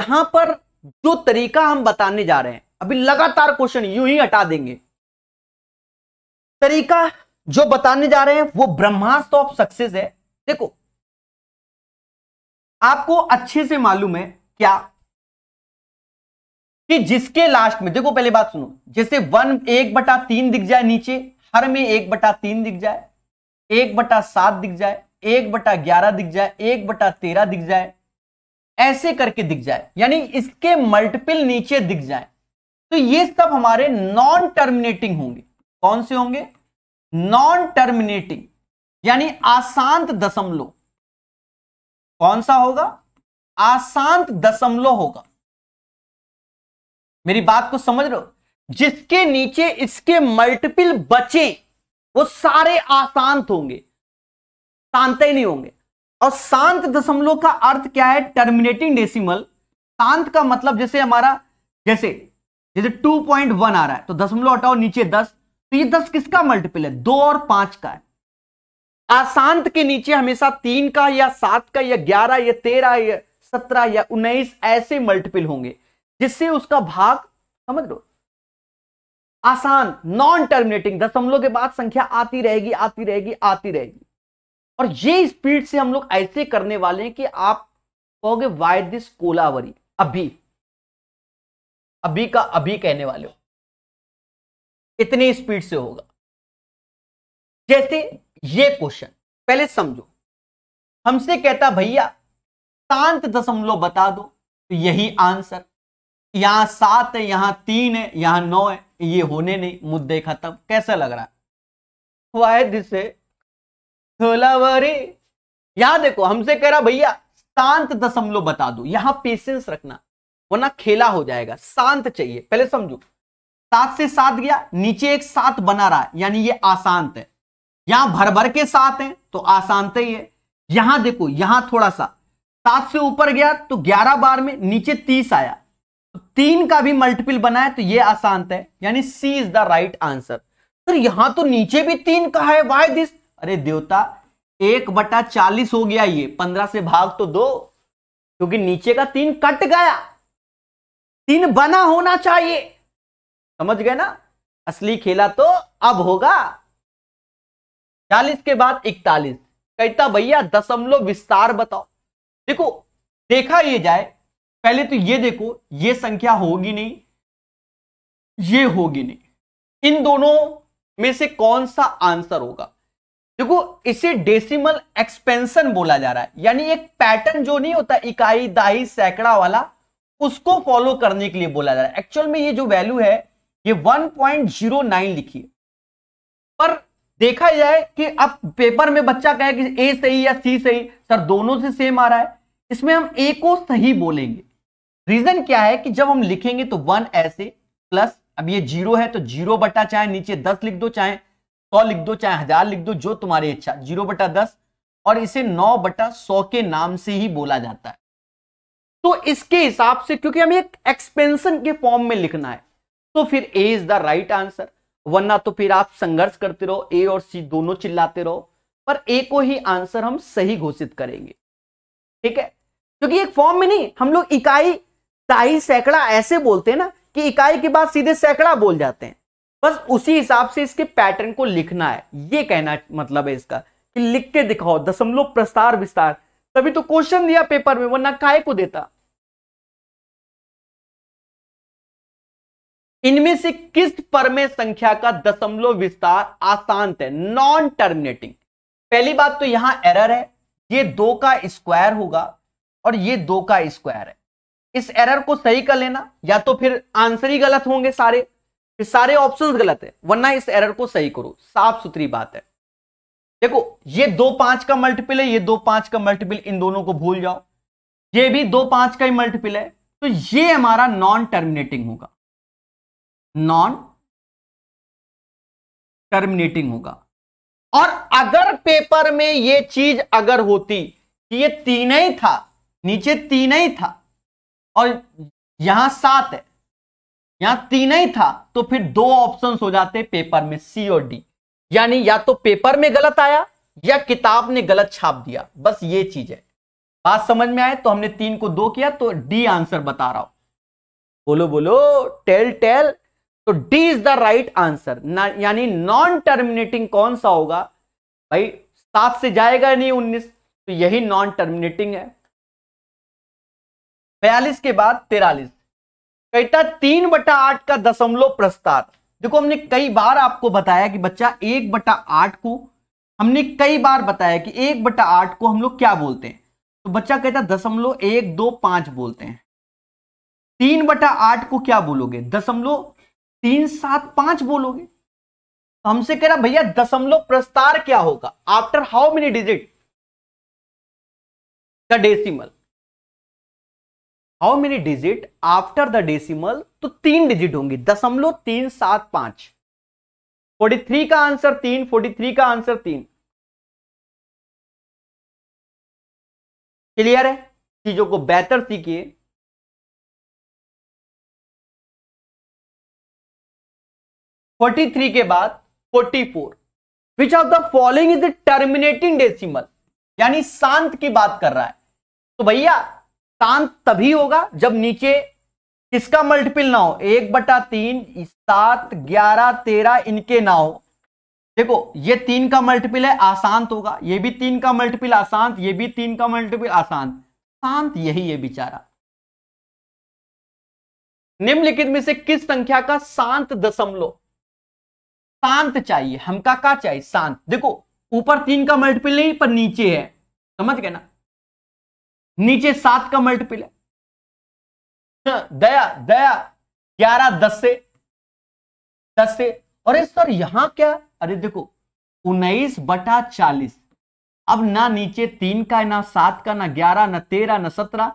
यहां पर जो तरीका हम बताने जा रहे हैं अभी लगातार क्वेश्चन यूं ही हटा देंगे तरीका जो बताने जा रहे हैं वो ब्रह्मास्त्र ऑफ सक्सेस है देखो आपको अच्छे से मालूम है क्या कि जिसके लास्ट में देखो पहले बात सुनो जैसे वन एक बटा तीन दिख जाए नीचे हर में एक बटा तीन दिख जाए एक बटा सात दिख जाए एक बटा ग्यारह दिख जाए एक बटा तेरह दिख जाए ऐसे करके दिख जाए यानी इसके मल्टीपल नीचे दिख जाए तो ये सब हमारे नॉन टर्मिनेटिंग होंगे कौन से होंगे नॉन टर्मिनेटिंग यानी आशांत दशमलव कौन सा होगा आशांत दशमलव होगा मेरी बात को समझ लो जिसके नीचे इसके मल्टीपल बचे वो सारे आशांत होंगे शांत ही नहीं होंगे और शांत दशमलव का अर्थ क्या है टर्मिनेटिंग डेसिमल शांत का मतलब जैसे हमारा जैसे जैसे 2.1 आ रहा है तो दशमलव हटाओ नीचे 10 तो ये 10 किसका मल्टीपल है दो और पांच का है अशांत के नीचे हमेशा तीन का या सात का या ग्यारह या तेरह या सत्रह या उन्नीस ऐसे मल्टीपल होंगे जिससे उसका भाग समझ लो आसान नॉन टर्मिनेटिंग दशमलव के बाद संख्या आती रहेगी आती रहेगी आती रहेगी और ये स्पीड से हम लोग ऐसे करने वाले हैं कि आप कहोगे वाई दिस कोलावरी अभी अभी का अभी कहने वाले हो इतनी स्पीड से होगा जैसे ये क्वेश्चन पहले समझो हमसे कहता भैया शांत दशमलव बता दो तो यही आंसर यहां सात है यहां तीन है यहां नौ है ये होने नहीं मुद्दे खत्म कैसा लग रहा है वाई दिस थोलावरी यहां देखो हमसे कह रहा भैया शांत दशमलव बता दो यहां पेशेंस रखना वरना खेला हो जाएगा शांत चाहिए पहले समझो सात से सात गया नीचे एक सात बना रहा है यानी ये आशांत है यहां भर भर के साथ है तो आशांत ही है यहां देखो यहां थोड़ा सा सात से ऊपर गया तो ग्यारह बार में नीचे तीस आया तो तीन का भी मल्टीपल बनाया तो ये आशांत है यानी C is the right answer sir यहां तो नीचे भी तीन का है वाई दिस अरे देवता एक बटा चालीस हो गया ये पंद्रह से भाग तो दो क्योंकि नीचे का तीन कट गया तीन बना होना चाहिए समझ गए ना असली खेला तो अब होगा चालीस के बाद इकतालीस कहता भैया दशमलव विस्तार बताओ देखो देखा ये जाए पहले तो ये देखो ये संख्या होगी नहीं ये होगी नहीं इन दोनों में से कौन सा आंसर होगा देखो इसे डेसिमल एक्सपेंशन बोला जा रहा है यानी एक पैटर्न जो नहीं होता इकाई दाई सैकड़ा वाला उसको फॉलो करने के लिए बोला जा रहा है एक्चुअल में ये जो वैल्यू है ये 1.09 लिखी है पर देखा जाए कि अब पेपर में बच्चा कहे कि ए सही या सी सही सर दोनों से सेम आ रहा है इसमें हम ए को सही बोलेंगे रीजन क्या है कि जब हम लिखेंगे तो वन ऐसे प्लस अब ये जीरो है तो जीरो बटा चाहे नीचे दस लिख दो चाहे सौ लिख दो चाहे हजार लिख दो जो तुम्हारी इच्छा जीरो बटा दस और इसे नौ बटा सौ के नाम से ही बोला जाता है तो इसके हिसाब से क्योंकि हमें एक एक्सपेंशन के फॉर्म में लिखना है तो फिर A is the right answer वरना तो फिर आप संघर्ष करते रहो ए और सी दोनों चिल्लाते रहो पर ए को ही आंसर हम सही घोषित करेंगे ठीक है क्योंकि एक फॉर्म में नहीं हम लोग इकाई ताई सैकड़ा ऐसे बोलते हैं ना कि इकाई के बाद सीधे सैकड़ा बोल जाते हैं बस उसी हिसाब से इसके पैटर्न को लिखना है ये कहना मतलब है इसका कि लिख के दिखाओ दशमलव प्रस्तार विस्तार तभी तो क्वेश्चन दिया पेपर में वरना काय को देता इनमें से किस में संख्या का दशमलव विस्तार आसान है नॉन टर्मिनेटिंग पहली बात तो यहां एरर है ये दो का स्क्वायर होगा और ये दो का स्क्वायर है इस एरर को सही कर लेना या तो फिर आंसर ही गलत होंगे सारे ये सारे ऑप्शंस गलत है वरना इस एरर को सही करो साफ सुथरी बात है देखो ये दो पांच का मल्टीपल है ये दो पांच का मल्टीपल इन दोनों को भूल जाओ ये भी दो पांच का ही मल्टीपल है तो ये हमारा नॉन टर्मिनेटिंग होगा नॉन टर्मिनेटिंग होगा और अगर पेपर में ये चीज अगर होती कि ये तीन ही था नीचे तीन ही था और यहां सात है यहां तीन ही था तो फिर दो ऑप्शन हो जाते पेपर में सी और डी यानी या तो पेपर में गलत आया या किताब ने गलत छाप दिया बस ये चीज है बात समझ में आए तो हमने तीन को दो किया तो डी आंसर बता रहा हूं बोलो बोलो टेल टेल तो D is the right answer यानी नॉन टर्मिनेटिंग कौन सा होगा भाई सात से जाएगा नहीं उन्नीस तो यही नॉन टर्मिनेटिंग है बयालीस के बाद तेरालीस कहता तीन बटा आठ का दशमलव प्रस्ताव देखो हमने कई बार आपको बताया कि बच्चा एक बटा आठ को हमने कई बार बताया कि एक बटा आठ को हम लोग क्या बोलते हैं तो बच्चा कहता है दशमलव एक दो पांच बोलते हैं तीन बटा आठ को क्या बोलोगे दशमलव तीन सात पांच बोलोगे तो हमसे कह रहा भैया दशमलव प्रस्तार क्या होगा after how many digit the decimal how many digit after the decimal तो तीन डिजिट होंगी दशमलव तीन सात पांच फोर्टी थ्री का आंसर तीन फोर्टी थ्री का आंसर तीन क्लियर है चीजों को बेहतर सीखिए फोर्टी थ्री के बाद forty four which of the following is the terminating decimal यानी शांत की बात कर रहा है तो भैया शांत तभी होगा जब नीचे किसका मल्टीपल ना हो एक बटा तीन सात ग्यारह तेरह इनके ना हो देखो ये तीन का मल्टीपल है आशांत होगा ये भी तीन का मल्टीपल आशांत ये भी तीन का मल्टीपल आशांत शांत यही है बेचारा निम्नलिखित में से किस संख्या का शांत दशमलव शांत चाहिए हमका का चाहिए शांत देखो ऊपर तीन का मल्टीपल नहीं पर नीचे है समझ गए ना नीचे सात का मल्टीपल है दया दया ग्यारह दस से दस से अरे सर यहां क्या अरे देखो उन्नीस बटा चालीस अब ना नीचे तीन का है ना सात का ना ग्यारह ना तेरह ना सत्रह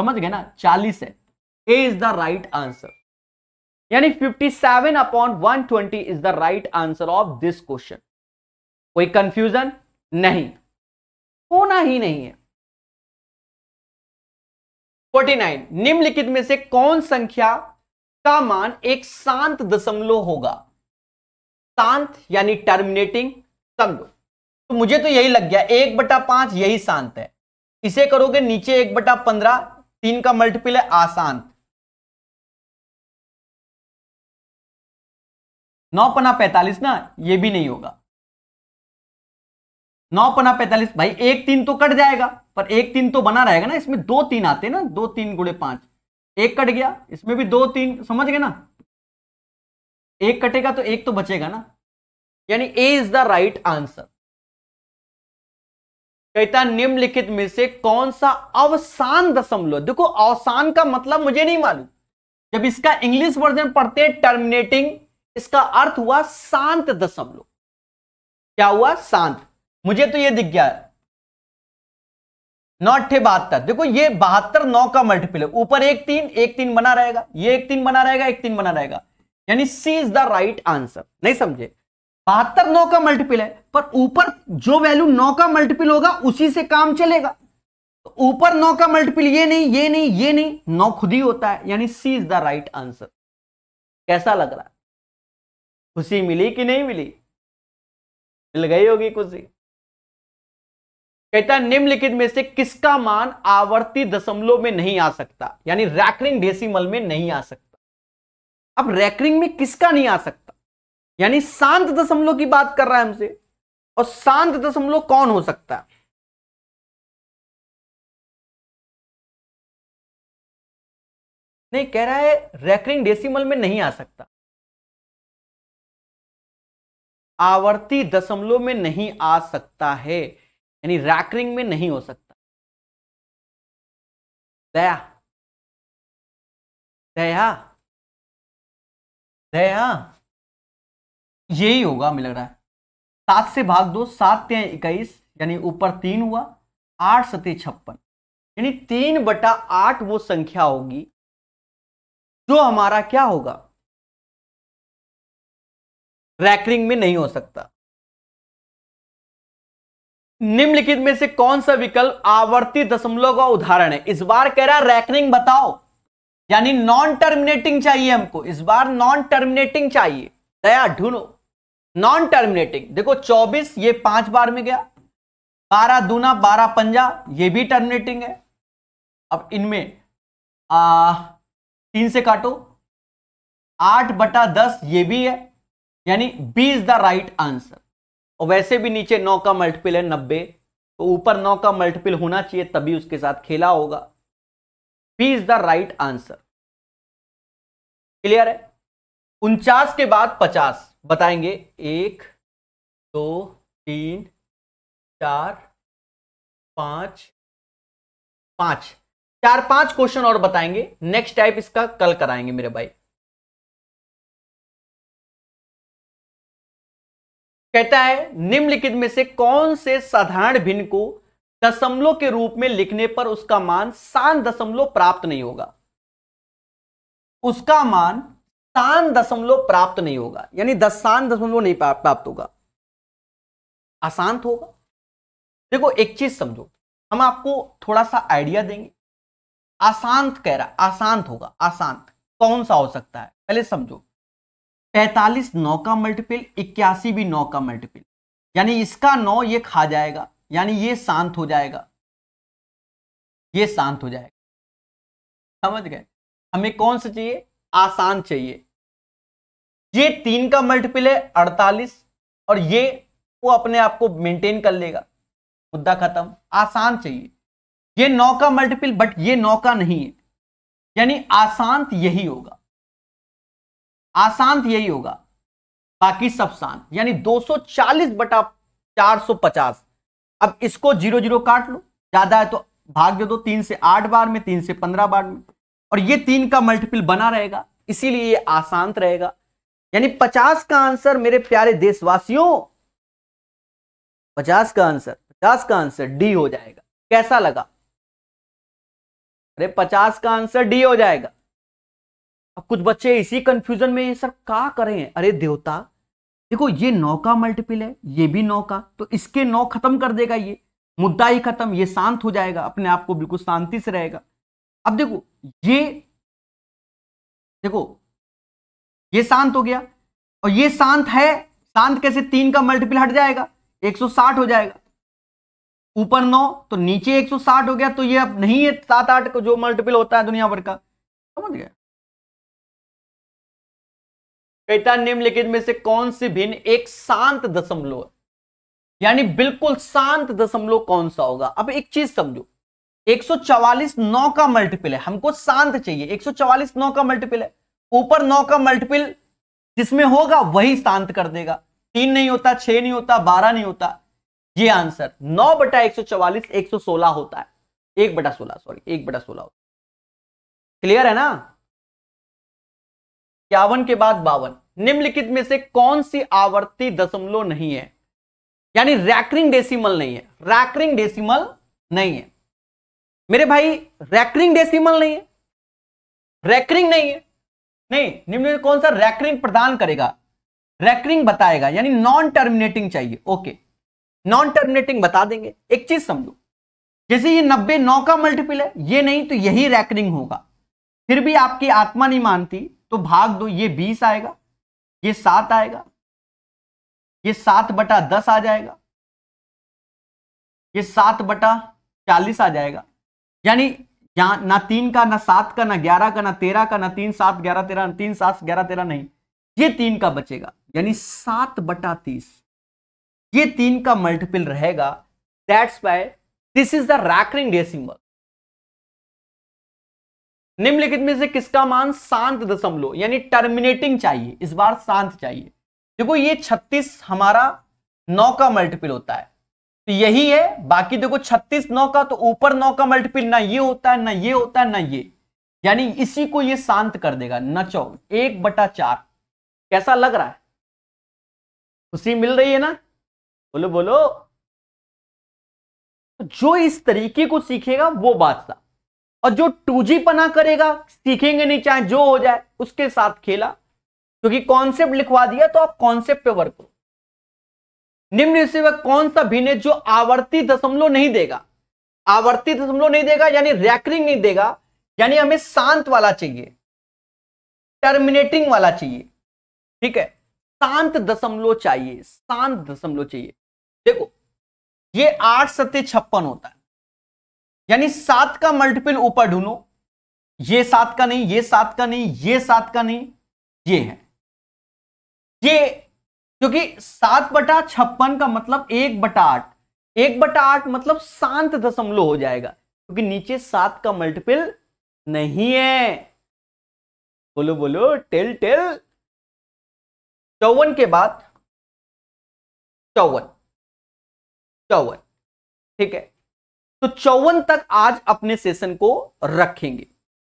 समझ गए ना चालीस है A is the right answer यानी 57 seven upon one twenty is the right answer of this question कोई कंफ्यूजन नहीं होना ही नहीं है 49 निम्नलिखित में से कौन संख्या का मान एक शांत दशमलव होगा शांत यानी टर्मिनेटिंग समझो तो मुझे तो यही लग गया एक बटा पांच यही शांत है इसे करोगे नीचे एक बटा पंद्रह तीन का मल्टीपल है आशांत नौ पना पैंतालीस ना ये भी नहीं होगा नौ पना पैंतालीस भाई एक तीन तो कट जाएगा पर एक तीन तो बना रहेगा ना इसमें दो तीन आते ना दो तीन गुड़े पांच एक कट गया इसमें भी दो तीन समझ गए ना एक कटेगा तो एक तो बचेगा ना यानी A is the right answer कहता निम्नलिखित में से कौन सा अवसान दशमलव देखो अवसान का मतलब मुझे नहीं मालूम जब इसका इंग्लिश वर्जन पढ़ते हैं टर्मिनेटिंग इसका अर्थ हुआ शांत दशमलव क्या हुआ शांत मुझे तो ये दिख गया नौ अठे बहत्तर देखो ये बहत्तर नौ का मल्टीपल है ऊपर एक तीन एक तीन बना रहेगा ये एक तीन बना रहेगा एक तीन बना रहेगा यानी C is the right answer नहीं समझे बहत्तर नौ का मल्टीपल है पर ऊपर जो वैल्यू नौ का मल्टीपल होगा उसी से काम चलेगा तो ऊपर नौ का मल्टीपल ये नहीं ये नहीं ये नहीं नौ खुद ही होता है यानी C is the right answer कैसा लग रहा है खुशी मिली कि नहीं मिली मिल गई होगी खुशी कहता है निम्नलिखित में से किसका मान आवर्ती दशमलव में नहीं आ सकता यानी रैकरिंग डेसिमल में नहीं आ सकता अब रैकरिंग में किसका नहीं आ सकता यानी शांत दशमलव की बात कर रहा है हमसे और शांत दशमलव कौन हो सकता है नहीं कह रहा है रैकरिंग डेसिमल में नहीं आ सकता आवर्ती दशमलव में नहीं आ सकता है यानी रैकरिंग में नहीं हो सकता दया दया दया यही होगा मिल रहा है सात से भाग दो सात ते इक्कीस यानी ऊपर तीन हुआ आठ सते छप्पन यानी तीन बटा आठ वो संख्या होगी जो हमारा क्या होगा रैकरिंग में नहीं हो सकता निम्नलिखित में से कौन सा विकल्प आवर्ती दशमलव का उदाहरण है इस बार कह रहा रैकनिंग बताओ यानी नॉन टर्मिनेटिंग चाहिए हमको इस बार नॉन टर्मिनेटिंग चाहिए दया ढूंढो नॉन टर्मिनेटिंग देखो 24 ये पांच बार में गया बारह दूना बारह पंजा ये भी टर्मिनेटिंग है अब इनमें तीन से काटो आठ बटा दस ये भी है यानी B is the right answer और वैसे भी नीचे नौ का मल्टीपल है नब्बे तो ऊपर नौ का मल्टीपल होना चाहिए तभी उसके साथ खेला होगा P is the right answer clear है उनचास के बाद पचास बताएंगे एक दो तीन चार पांच पांच चार पांच क्वेश्चन और बताएंगे नेक्स्ट टाइप इसका कल कराएंगे मेरे भाई कहता है निम्नलिखित में से कौन से साधारण भिन्न को दशमलव के रूप में लिखने पर उसका मान सान दशमलव प्राप्त नहीं होगा उसका मान शान दशमलव प्राप्त नहीं होगा यानी दस शान दशमलव नहीं प्राप्त होगा आसान होगा देखो एक चीज समझो हम आपको थोड़ा सा आइडिया देंगे अशांत कह रहा अशांत होगा अशांत कौन सा हो सकता है पहले समझो पैतालीस नौ का मल्टीपल इक्यासी भी नौ का मल्टीपल यानी इसका नौ ये खा जाएगा यानी ये शांत हो जाएगा ये शांत हो जाएगा समझ गए हमें कौन सा चाहिए आसान चाहिए ये तीन का मल्टीपल है अड़तालीस और ये वो अपने आप को मेंटेन कर लेगा मुद्दा खत्म आसान चाहिए ये नौ का मल्टीपल बट ये नौ का नहीं है यानी आसान यही होगा आसान तो यही होगा बाकी सब शांत यानी 240 बटा 450 अब इसको जीरो जीरो काट लो ज्यादा है तो भाग दे दो तीन से आठ बार में तीन से पंद्रह बार में और ये तीन का मल्टीपल बना रहेगा इसीलिए ये आशांत तो रहेगा यानी पचास का आंसर मेरे प्यारे देशवासियों पचास का आंसर पचास का आंसर डी हो जाएगा कैसा लगा अरे पचास का आंसर डी हो जाएगा अब कुछ बच्चे इसी कंफ्यूजन में सर का करें अरे देवता देखो ये नौ का मल्टीपल है ये भी नौ का तो इसके नौ खत्म कर देगा ये मुद्दा ही खत्म ये शांत हो जाएगा अपने आप को बिल्कुल शांति से रहेगा अब देखो ये देखो ये शांत हो गया और ये शांत है शांत कैसे तीन का मल्टीपल हट जाएगा 160 हो जाएगा ऊपर नौ तो नीचे 160 हो गया तो ये अब नहीं है सात आठ का जो मल्टीपल होता है दुनिया भर का समझ गया कहता निम्नलिखित में से कौन सी भिन्न एक शांत दशमलव है यानी बिल्कुल शांत दशमलव कौन सा होगा अब एक चीज समझो 144 नौ का मल्टीपल है हमको शांत चाहिए 144 नौ का मल्टीपल है ऊपर नौ का मल्टीपल जिसमें होगा वही शांत कर देगा तीन नहीं होता छह नहीं होता बारह नहीं होता ये आंसर नौ बटा एक सौ होता है एक बटा सोलह सॉरी एक बटा सोलह क्लियर है ना इक्यावन के बाद बावन निम्नलिखित में से कौन सी आवर्ती दशमलव नहीं है यानी रैकरिंग डेसिमल नहीं है रैकरिंग डेसिमल नहीं है मेरे भाई रैकरिंग डेसिमल नहीं है रैकरिंग नहीं है नहीं निम्न कौन सा रैकरिंग प्रदान करेगा रैकरिंग बताएगा यानी नॉन टर्मिनेटिंग चाहिए ओके नॉन टर्मिनेटिंग बता देंगे एक चीज समझो जैसे ये नब्बे नौ का मल्टीपल है ये नहीं तो यही रैकरिंग होगा फिर भी आपकी आत्मा नहीं मानती तो भाग दो ये बीस आएगा ये सात आएगा ये सात बटा दस आ जाएगा ये सात बटा चालीस आ जाएगा यानी यहां ना तीन का ना सात का ना ग्यारह का ना तेरह का ना तीन सात ग्यारह तेरह तीन सात ग्यारह तेरह नहीं ये तीन का बचेगा यानी सात बटा तीस ये तीन का मल्टीपल रहेगा that's why this is the recurring decimal निम्नलिखित में से किसका मान शांत दशमलव यानी टर्मिनेटिंग चाहिए इस बार शांत चाहिए देखो ये छत्तीस हमारा नौ का मल्टीपल होता है तो यही है बाकी देखो छत्तीस नौ का तो ऊपर नौ का मल्टीपल ना ये होता है ना ये होता है ना ये यानी इसी को ये शांत कर देगा नचो एक बटा चार कैसा लग रहा है खुशी मिल रही है ना बोलो बोलो तो जो इस तरीके को सीखेगा वो बादशाह और जो टू पना करेगा सीखेंगे नहीं चाहे जो हो जाए उसके साथ खेला क्योंकि कॉन्सेप्ट लिखवा दिया तो आप कॉन्सेप्ट पे वर्क करो निम्न से वह कौन सा भिन्न है जो आवर्ती दशमलव नहीं देगा आवर्ती दशमलव नहीं देगा यानी रैकरिंग नहीं देगा यानी हमें शांत वाला चाहिए टर्मिनेटिंग वाला चाहिए ठीक है शांत दशमलव चाहिए शांत दशमलव चाहिए देखो ये आठ सत्य छप्पन होता है यानी सात का मल्टीपल ऊपर ढूंढो ये सात का नहीं ये सात का नहीं ये सात का नहीं ये है ये क्योंकि सात बटा छप्पन का मतलब एक बटा आठ एक बटा आठ मतलब शांत दशमलव हो जाएगा क्योंकि नीचे सात का मल्टीपल नहीं है बोलो बोलो टेल टेल चौवन के बाद चौवन चौवन ठीक है तो चौवन तक आज अपने सेशन को रखेंगे